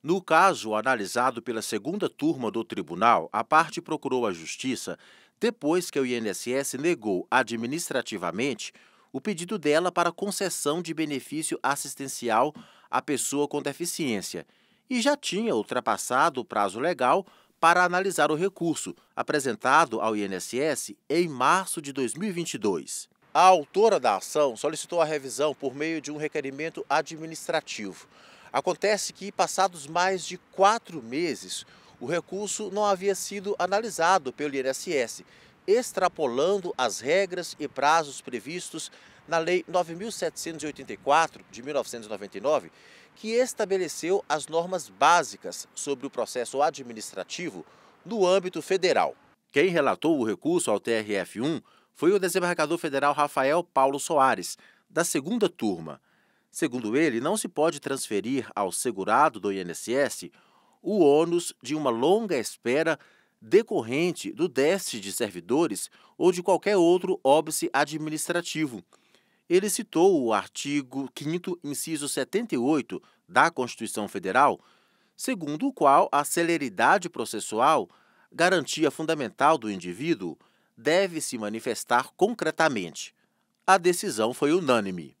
No caso analisado pela segunda turma do tribunal, a parte procurou a justiça depois que o INSS negou administrativamente o pedido dela para concessão de benefício assistencial à pessoa com deficiência e já tinha ultrapassado o prazo legal para analisar o recurso apresentado ao INSS em março de 2022. A autora da ação solicitou a revisão por meio de um requerimento administrativo. Acontece que, passados mais de quatro meses, o recurso não havia sido analisado pelo INSS, extrapolando as regras e prazos previstos na Lei 9.784 de 1999, que estabeleceu as normas básicas sobre o processo administrativo no âmbito federal. Quem relatou o recurso ao TRF1 foi o desembargador federal Rafael Paulo Soares, da segunda turma. Segundo ele, não se pode transferir ao segurado do INSS o ônus de uma longa espera decorrente do déficit de servidores ou de qualquer outro óbice administrativo. Ele citou o artigo 5 inciso 78 da Constituição Federal, segundo o qual a celeridade processual, garantia fundamental do indivíduo, deve se manifestar concretamente. A decisão foi unânime.